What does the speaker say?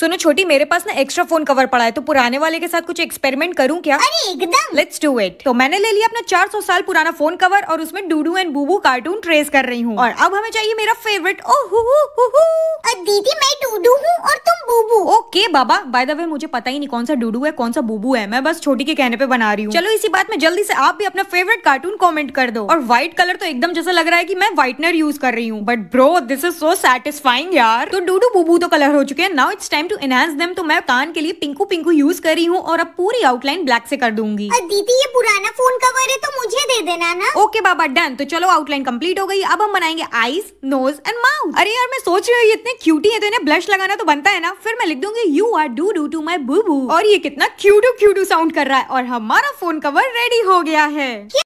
सुनो छोटी मेरे पास ना एक्स्ट्रा फोन कवर पड़ा है तो पुराने वाले के साथ कुछ एक्सपेरिमेंट करूँ क्या अरे एकदम लेट्स डू इट तो मैंने ले लिया अपना 400 साल पुराना फोन कवर और उसमें Dudu and Bubu cartoon trace कर रही हूँ और अब हमें चाहिए मेरा फेवरेट ओह के बाबा बाय द वे मुझे पता ही नहीं कौन सा डूडू है कौन सा बूबू है मैं बस छोटी के कहने पे बना रही हूँ चलो इसी बात में जल्दी से आप भी अपना फेवरेट कार्टून कमेंट कर दो और व्हाइट कलर तो एकदम जैसा लग रहा है कि मैं व्हाइटनर यूज कर रही हूँ but bro this is so satisfying यार तो डूडू बूबू तो कलर हो चुके हैं now it's time to enhance them तो मैं कान के लिए पिंकू पिंकू यूज कर रही हूँ और अब पूरी आउटलाइन ब्लैक से कर दूंगी दीदी ये पुराना फोन बनाना ओके ओके बाबा डन तो चलो आउटलाइन कंप्लीट हो गई अब हम बनाएंगे आईज नोज एंड माउथ अरे यार मैं सोच रही हूँ इतने क्यूटी है तो इन्हें ब्लश लगाना तो बनता है ना फिर मैं लिख दूंगी you are Dudu to my Bubu और ये कितना क्यूटू क्यूटू साउंड कर रहा है और हमारा फोन कवर रेडी हो गया है